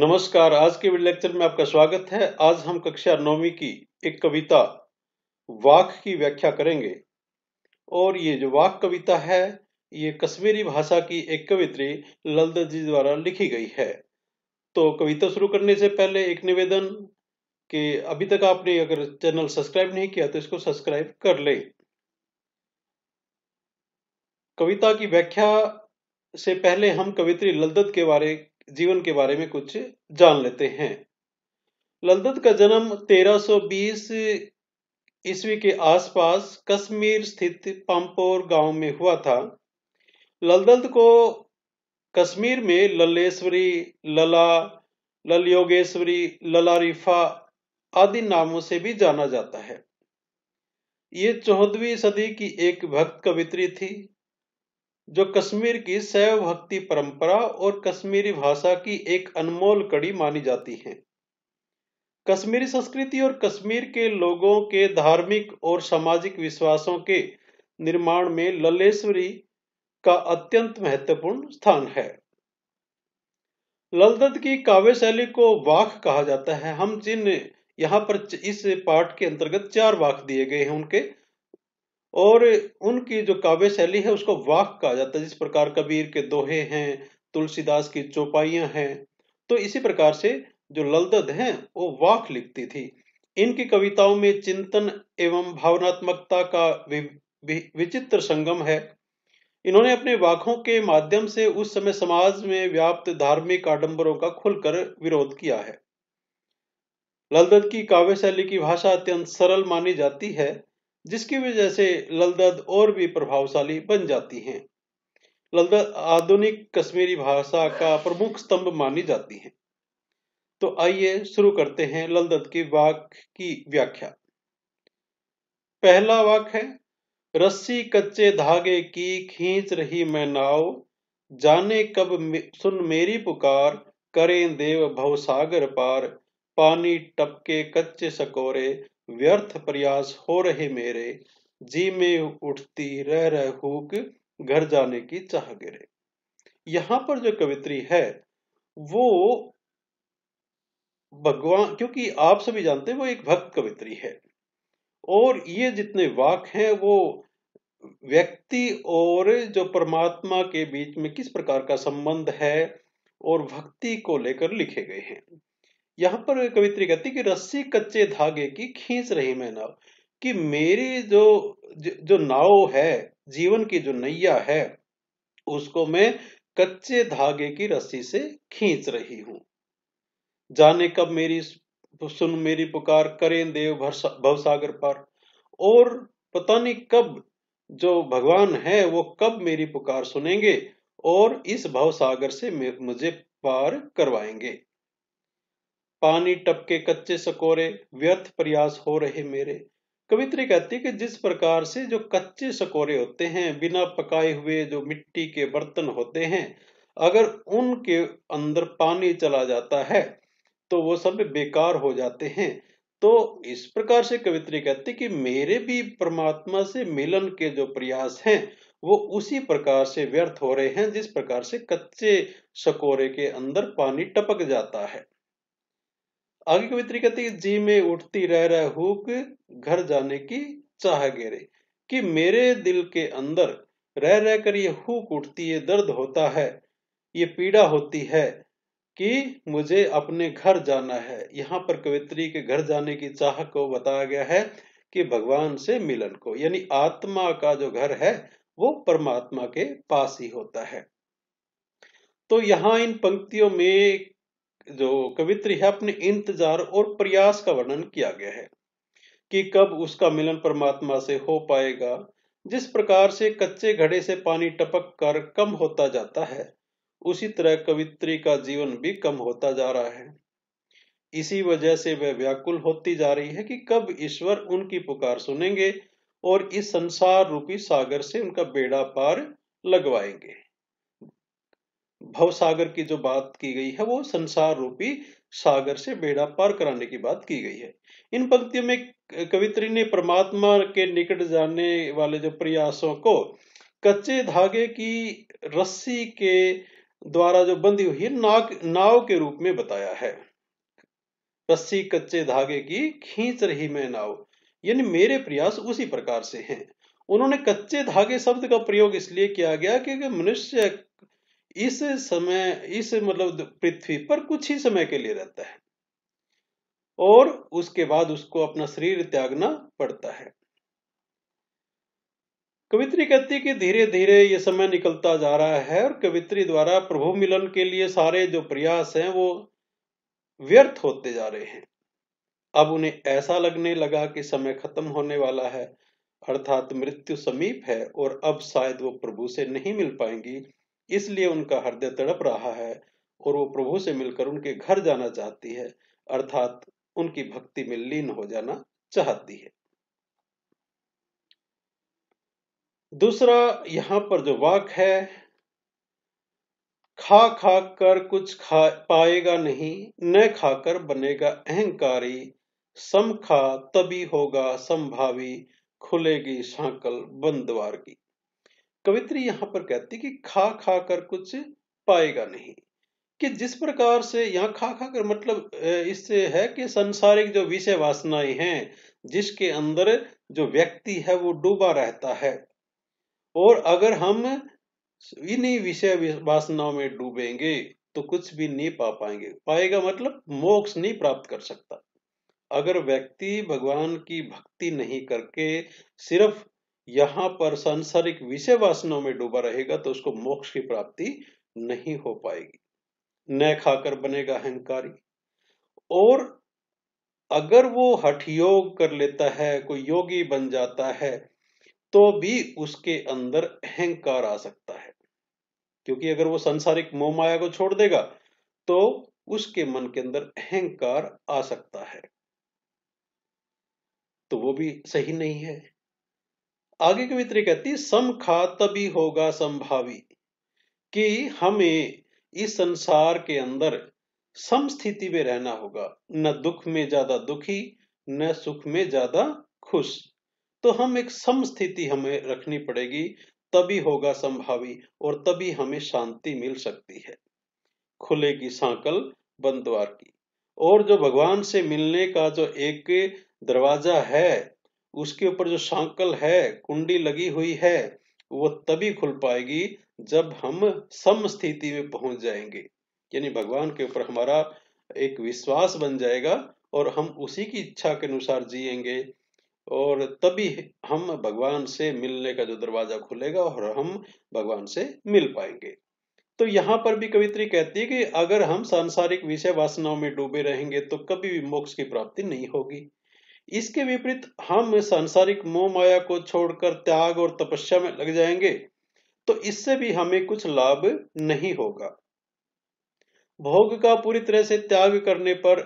नमस्कार आज के लेक्चर में आपका स्वागत है आज हम कक्षा नौवीं की एक कविता वाक की व्याख्या करेंगे और ये जो वाक कविता है ये कश्मीरी भाषा की एक कवित्री ललद जी द्वारा लिखी गई है तो कविता शुरू करने से पहले एक निवेदन कि अभी तक आपने अगर चैनल सब्सक्राइब नहीं किया तो इसको सब्सक्राइब कर लें कविता की व्याख्या से पहले हम कवित्री ललदत के बारे जीवन के बारे में कुछ जान लेते हैं ललदत का जन्म 1320 ईस्वी के आसपास कश्मीर स्थित पंपोर गांव में हुआ था ललदत्त को कश्मीर में ललेश्वरी लला ललयोगेश्वरी योगेश्वरी ललारीफा आदि नामों से भी जाना जाता है ये चौदहवीं सदी की एक भक्त कवित्री थी जो कश्मीर की शैव भक्ति परंपरा और कश्मीरी भाषा की एक अनमोल कड़ी मानी जाती है कश्मीरी संस्कृति और कश्मीर के लोगों के धार्मिक और सामाजिक विश्वासों के निर्माण में ललेश्वरी का अत्यंत महत्वपूर्ण स्थान है ललदत्त की काव्य शैली को वाक कहा जाता है हम जिन यहाँ पर इस पाठ के अंतर्गत चार वाक दिए गए हैं उनके और उनकी जो काव्य शैली है उसको वाक कहा जाता है जिस प्रकार कबीर के दोहे हैं तुलसीदास की चौपाइयां हैं तो इसी प्रकार से जो ललदत हैं वो वाक लिखती थी इनकी कविताओं में चिंतन एवं भावनात्मकता का विचित्र संगम है इन्होंने अपने वाकों के माध्यम से उस समय समाज में व्याप्त धार्मिक आडंबरों का खुलकर विरोध किया है ललदत्त की काव्य शैली की भाषा अत्यंत सरल मानी जाती है जिसकी वजह से ललदद और भी प्रभावशाली बन जाती हैं ललदद आधुनिक कश्मीरी भाषा का प्रमुख स्तंभ मानी जाती है तो आइए शुरू करते हैं ललदद के वाक की व्याख्या पहला वाक है रस्सी कच्चे धागे की खींच रही मैं नाव जाने कब सुन मेरी पुकार करें देव भवसागर पार पानी टपके कच्चे सकोरे व्यर्थ प्रयास हो रहे मेरे जी में उठती रह रह हूक घर जाने की चाह गिरे यहाँ पर जो कवित्री है वो भगवान क्योंकि आप सभी जानते हैं वो एक भक्त कवित्री है और ये जितने वाक हैं वो व्यक्ति और जो परमात्मा के बीच में किस प्रकार का संबंध है और भक्ति को लेकर लिखे गए हैं यहाँ पर कवित्री कहती कि रस्सी कच्चे धागे की खींच रही मैं नाव कि मेरी जो जो नाव है जीवन की जो नैया है उसको मैं कच्चे धागे की रस्सी से खींच रही हूं जाने कब मेरी सुन मेरी पुकार करें देव भवसागर पार और पता नहीं कब जो भगवान है वो कब मेरी पुकार सुनेंगे और इस भवसागर से मुझे पार करवाएंगे पानी टपके कच्चे सकोरे व्यर्थ प्रयास हो रहे मेरे कवित्री कहती है कि जिस प्रकार से जो कच्चे सकोरे होते हैं बिना पकाए हुए जो मिट्टी के बर्तन होते हैं अगर उनके अंदर पानी चला जाता है तो वो सब बेकार हो जाते हैं तो इस प्रकार से कवित्री कहती कि मेरे भी परमात्मा से मिलन के जो प्रयास हैं वो उसी प्रकार से व्यर्थ हो रहे हैं जिस प्रकार से कच्चे सकोरे के अंदर पानी टपक जाता है आगे कवित्री कहती है जी में उठती रह रह हुक घर जाने की चाह गेरे कि मेरे दिल के अंदर रह रह कर ये हुक उठती है दर्द होता है ये पीड़ा होती है कि मुझे अपने घर जाना है यहाँ पर कवित्री के घर जाने की चाह को बताया गया है कि भगवान से मिलन को यानी आत्मा का जो घर है वो परमात्मा के पास ही होता है तो यहाँ इन पंक्तियों में जो कवित्री है अपने इंतजार और प्रयास का वर्णन किया गया है कि कब उसका मिलन परमात्मा से हो पाएगा जिस प्रकार से कच्चे घड़े से पानी टपक कर कम होता जाता है उसी तरह कवित्री का जीवन भी कम होता जा रहा है इसी वजह से वह व्याकुल होती जा रही है कि कब ईश्वर उनकी पुकार सुनेंगे और इस संसार रूपी सागर से उनका बेड़ा पार लगवाएंगे भव सागर की जो बात की गई है वो संसार रूपी सागर से बेड़ा पार कराने की बात की गई है इन पंक्तियों में कवित्री ने परमात्मा के निकट जाने वाले जो प्रयासों को कच्चे धागे की रस्सी के द्वारा जो बंधी हुई नाग नाव के रूप में बताया है रस्सी कच्चे धागे की खींच रही मैं नाव यानी मेरे प्रयास उसी प्रकार से हैं उन्होंने कच्चे धागे शब्द का प्रयोग इसलिए किया गया क्योंकि मनुष्य इस समय इस मतलब पृथ्वी पर कुछ ही समय के लिए रहता है और उसके बाद उसको अपना शरीर त्यागना पड़ता है कवित्री कहती है कि धीरे धीरे ये समय निकलता जा रहा है और कवित्री द्वारा प्रभु मिलन के लिए सारे जो प्रयास हैं वो व्यर्थ होते जा रहे हैं अब उन्हें ऐसा लगने लगा कि समय खत्म होने वाला है अर्थात मृत्यु समीप है और अब शायद वो प्रभु से नहीं मिल पाएंगी इसलिए उनका हृदय तड़प रहा है और वो प्रभु से मिलकर उनके घर जाना चाहती है अर्थात उनकी भक्ति में लीन हो जाना चाहती है दूसरा यहां पर जो वाक है खा खा कर कुछ खा पाएगा नहीं न खाकर बनेगा अहंकारी सम खा तभी होगा संभावी खुलेगी शांकल बंद द्वार की कवित्री यहां पर कहती कि खा खा कर कुछ पाएगा नहीं कि जिस प्रकार से यहाँ खा खा कर मतलब इससे है कि संसारिक जो विषय वासनाएं हैं जिसके अंदर जो व्यक्ति है वो डूबा रहता है और अगर हम इन्हीं विषय वासनाओं में डूबेंगे तो कुछ भी नहीं पा पाएंगे पाएगा मतलब मोक्ष नहीं प्राप्त कर सकता अगर व्यक्ति भगवान की भक्ति नहीं करके सिर्फ यहां पर सांसारिक विषय वासनों में डूबा रहेगा तो उसको मोक्ष की प्राप्ति नहीं हो पाएगी न खाकर बनेगा अहंकारी और अगर वो हठ योग कर लेता है कोई योगी बन जाता है तो भी उसके अंदर अहंकार आ सकता है क्योंकि अगर वो सांसारिक मोहमाया को छोड़ देगा तो उसके मन के अंदर अहंकार आ सकता है तो वो भी सही नहीं है आगे की कवित्री कहती है समखा तभी होगा संभावी कि हमें इस संसार के अंदर सम स्थिति में रहना होगा न दुख में ज्यादा दुखी न सुख में ज्यादा खुश तो हम एक सम स्थिति हमें रखनी पड़ेगी तभी होगा संभावी और तभी हमें शांति मिल सकती है खुलेगी सांकल बंद द्वार की और जो भगवान से मिलने का जो एक दरवाजा है उसके ऊपर जो शांकल है कुंडी लगी हुई है वो तभी खुल पाएगी जब हम सम स्थिति में पहुंच जाएंगे यानी भगवान के ऊपर हमारा एक विश्वास बन जाएगा और हम उसी की इच्छा के अनुसार जिएंगे और तभी हम भगवान से मिलने का जो दरवाजा खुलेगा और हम भगवान से मिल पाएंगे तो यहाँ पर भी कवित्री कहती है कि अगर हम सांसारिक विषय वासनाओं में डूबे रहेंगे तो कभी भी मोक्ष की प्राप्ति नहीं होगी इसके विपरीत हम सांसारिक मोह माया को छोड़कर त्याग और तपस्या में लग जाएंगे तो इससे भी हमें कुछ लाभ नहीं होगा भोग का पूरी तरह से त्याग करने पर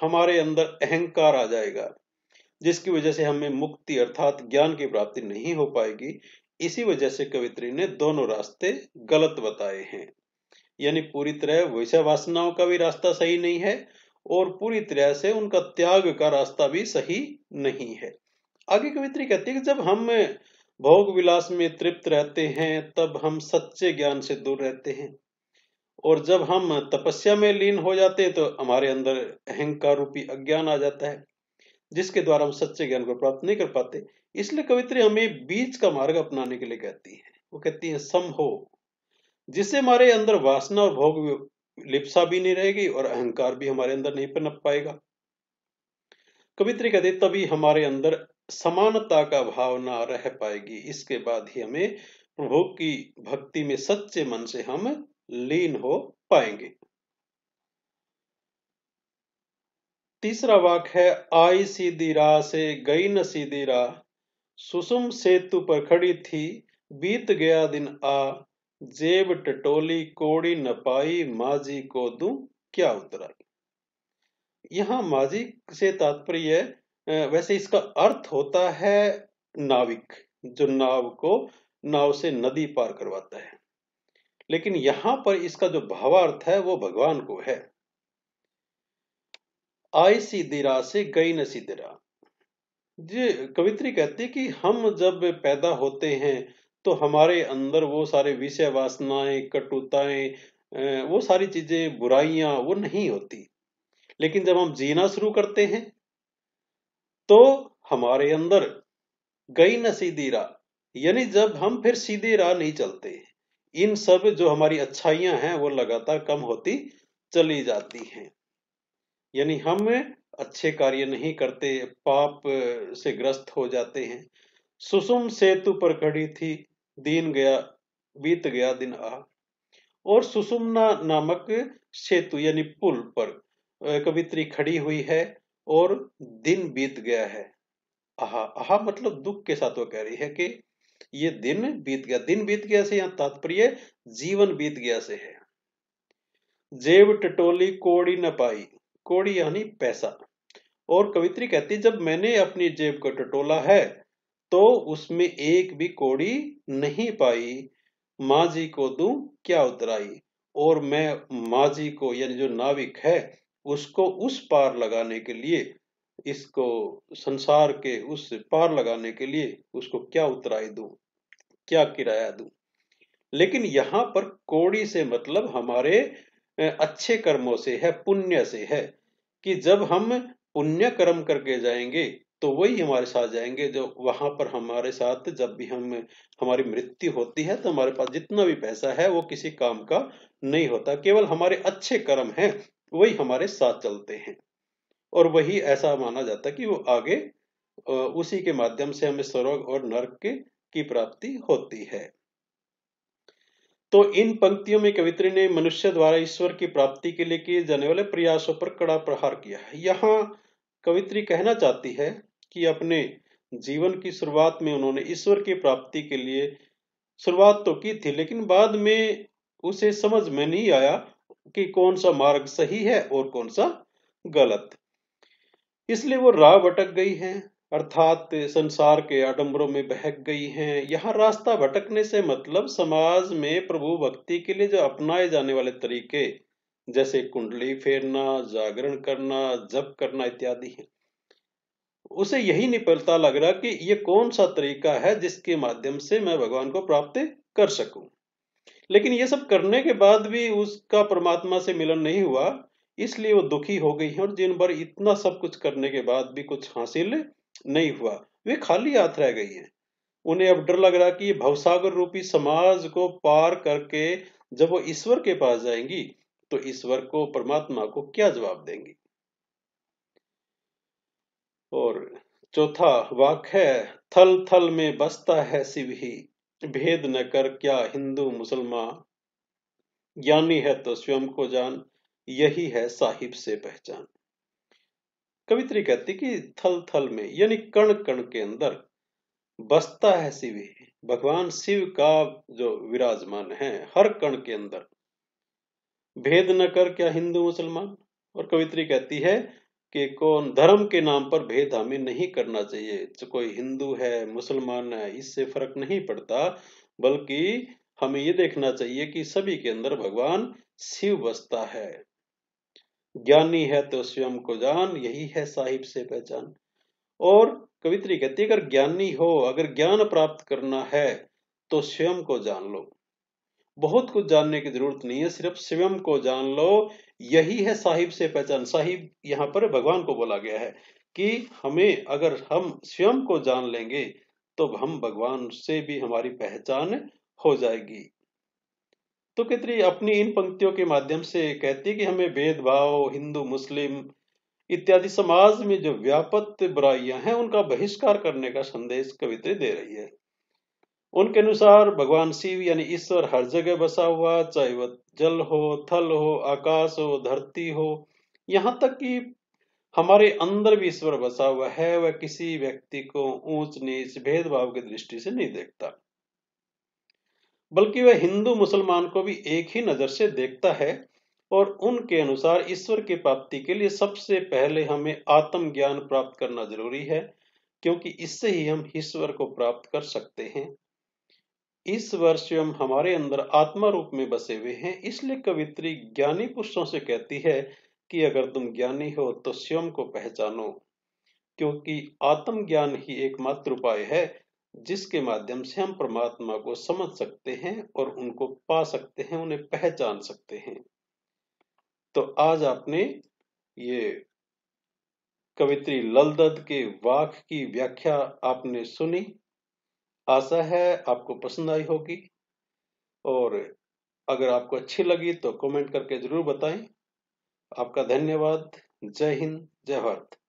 हमारे अंदर अहंकार आ जाएगा जिसकी वजह से हमें मुक्ति अर्थात ज्ञान की प्राप्ति नहीं हो पाएगी इसी वजह से कवित्री ने दोनों रास्ते गलत बताए हैं यानी पूरी तरह वैसा वासनाओं का भी रास्ता सही नहीं है और पूरी तरह से उनका त्याग का रास्ता भी सही नहीं है आगे कवित्री कहती है कि जब हम भोग विलास में तृप्त रहते हैं तब हम सच्चे ज्ञान से दूर रहते हैं और जब हम तपस्या में लीन हो जाते हैं तो हमारे अंदर अहंकार रूपी अज्ञान आ जाता है जिसके द्वारा हम सच्चे ज्ञान को प्राप्त नहीं कर पाते इसलिए कवित्री हमें बीच का मार्ग अपनाने के लिए कहती है वो कहती है सम हो जिससे हमारे अंदर वासना और भोग लिप्सा भी नहीं रहेगी और अहंकार भी हमारे अंदर नहीं पनप पाएगा कवित्री कहते तभी हमारे अंदर समानता का भावना रह पाएगी इसके बाद ही हमें प्रभु की भक्ति में सच्चे मन से हम लीन हो पाएंगे तीसरा वाक है आई सीधी राह से गई न सीधी राह सुसुम सेतु पर खड़ी थी बीत गया दिन आ जेब टटोली कोड़ी न पाई माझी को दू क्या उतराई यहां माझी से तात्पर्य वैसे इसका अर्थ होता है नाविक जो नाव को नाव से नदी पार करवाता है लेकिन यहां पर इसका जो भावार्थ है वो भगवान को है आई सी दिरा से गई न सी दिरा जी कवित्री कहती कि हम जब पैदा होते हैं तो हमारे अंदर वो सारे विषय वासनाएं कटुताएं वो सारी चीजें बुराइयां वो नहीं होती लेकिन जब हम जीना शुरू करते हैं तो हमारे अंदर गई न सीधी राह यानी जब हम फिर सीधे राह नहीं चलते इन सब जो हमारी अच्छाइयां हैं वो लगातार कम होती चली जाती हैं यानी हम अच्छे कार्य नहीं करते पाप से ग्रस्त हो जाते हैं सुसुम सेतु पर खड़ी थी दीन गया बीत गया दिन आ और सुसुमना नामक सेतु यानी पुल पर कवित्री खड़ी हुई है और दिन बीत गया है आहा आहा मतलब दुख के साथ वो कह रही है कि ये दिन बीत गया दिन बीत गया से यहां तात्पर्य जीवन बीत गया से है जेब टटोली कोड़ी न पाई कोड़ी यानी पैसा और कवित्री कहती जब मैंने अपनी जेब को टटोला है तो उसमें एक भी कोड़ी नहीं पाई माँ जी को दू क्या उतराई और मैं माँ जी को यानी जो नाविक है उसको उस पार लगाने के लिए इसको संसार के उस पार लगाने के लिए उसको क्या उतराई दू क्या किराया दू लेकिन यहाँ पर कोड़ी से मतलब हमारे अच्छे कर्मों से है पुण्य से है कि जब हम पुण्य कर्म करके जाएंगे तो वही हमारे साथ जाएंगे जो वहां पर हमारे साथ जब भी हम हमारी मृत्यु होती है तो हमारे पास जितना भी पैसा है वो किसी काम का नहीं होता केवल हमारे अच्छे कर्म हैं वही हमारे साथ चलते हैं और वही ऐसा माना जाता कि वो आगे उसी के माध्यम से हमें स्वर्ग और नर्क के की प्राप्ति होती है तो इन पंक्तियों में कवित्री ने मनुष्य द्वारा ईश्वर की प्राप्ति के लिए किए जाने वाले प्रयासों पर कड़ा प्रहार किया है यहाँ कवित्री कहना चाहती है कि अपने जीवन की शुरुआत में उन्होंने ईश्वर की प्राप्ति के लिए शुरुआत तो की थी लेकिन बाद में उसे समझ में नहीं आया कि कौन सा मार्ग सही है और कौन सा गलत इसलिए वो राह भटक गई है अर्थात संसार के आडम्बरों में बहक गई हैं यहाँ रास्ता भटकने से मतलब समाज में प्रभु भक्ति के लिए जो अपनाए जाने वाले तरीके जैसे कुंडली फेरना जागरण करना जप करना इत्यादि है उसे यही नहीं पता लग रहा कि ये कौन सा तरीका है जिसके माध्यम से मैं भगवान को प्राप्त कर सकूं लेकिन ये सब करने के बाद भी उसका परमात्मा से मिलन नहीं हुआ इसलिए वो दुखी हो गई है और दिन भर इतना सब कुछ करने के बाद भी कुछ हासिल नहीं हुआ वे खाली हाथ रह गई है उन्हें अब डर लग रहा कि ये भवसागर रूपी समाज को पार करके जब वो ईश्वर के पास जाएंगी तो ईश्वर को परमात्मा को क्या जवाब देंगी और चौथा वाक है थल थल में बसता है शिव ही भेद न कर क्या हिंदू मुसलमान ज्ञानी है तो स्वयं को जान यही है साहिब से पहचान कवित्री कहती कि थल थल में यानी कण कण के अंदर बसता है शिव ही भगवान शिव का जो विराजमान है हर कण के अंदर भेद न कर क्या हिंदू मुसलमान और कवित्री कहती है कि कौन धर्म के नाम पर भेद हमें नहीं करना चाहिए तो कोई हिंदू है मुसलमान है इससे फर्क नहीं पड़ता बल्कि हमें ये देखना चाहिए कि सभी के अंदर भगवान शिव बसता है ज्ञानी है तो स्वयं को जान यही है साहिब से पहचान और कवित्री कहती है अगर ज्ञानी हो अगर ज्ञान प्राप्त करना है तो स्वयं को जान लो बहुत कुछ जानने की जरूरत नहीं है सिर्फ स्वयं को जान लो यही है साहिब से पहचान साहिब यहाँ पर भगवान को बोला गया है कि हमें अगर हम स्वयं को जान लेंगे तो हम भगवान से भी हमारी पहचान हो जाएगी तो कितनी अपनी इन पंक्तियों के माध्यम से कहती है कि हमें भेदभाव हिंदू मुस्लिम इत्यादि समाज में जो व्यापक बुराइयां हैं उनका बहिष्कार करने का संदेश कवित्री दे रही है उनके अनुसार भगवान शिव यानी ईश्वर हर जगह बसा हुआ चाहे वह जल हो थल हो आकाश हो धरती हो यहाँ तक कि हमारे अंदर भी ईश्वर बसा हुआ है वह किसी व्यक्ति को ऊंच नीच भेदभाव की दृष्टि से नहीं देखता बल्कि वह हिंदू मुसलमान को भी एक ही नजर से देखता है और उनके अनुसार ईश्वर की प्राप्ति के लिए सबसे पहले हमें आत्मज्ञान प्राप्त करना जरूरी है क्योंकि इससे ही हम ईश्वर को प्राप्त कर सकते हैं इस वर्ष स्वयं हमारे अंदर आत्मा रूप में बसे हुए हैं इसलिए कवित्री ज्ञानी पुरुषों से कहती है कि अगर तुम ज्ञानी हो तो स्वयं को पहचानो क्योंकि आत्मज्ञान ही एकमात्र उपाय है जिसके माध्यम से हम परमात्मा को समझ सकते हैं और उनको पा सकते हैं उन्हें पहचान सकते हैं तो आज आपने ये कवित्री ललदत्त के वाक की व्याख्या आपने सुनी आशा है आपको पसंद आई होगी और अगर आपको अच्छी लगी तो कमेंट करके ज़रूर बताएं आपका धन्यवाद जय हिंद जय भारत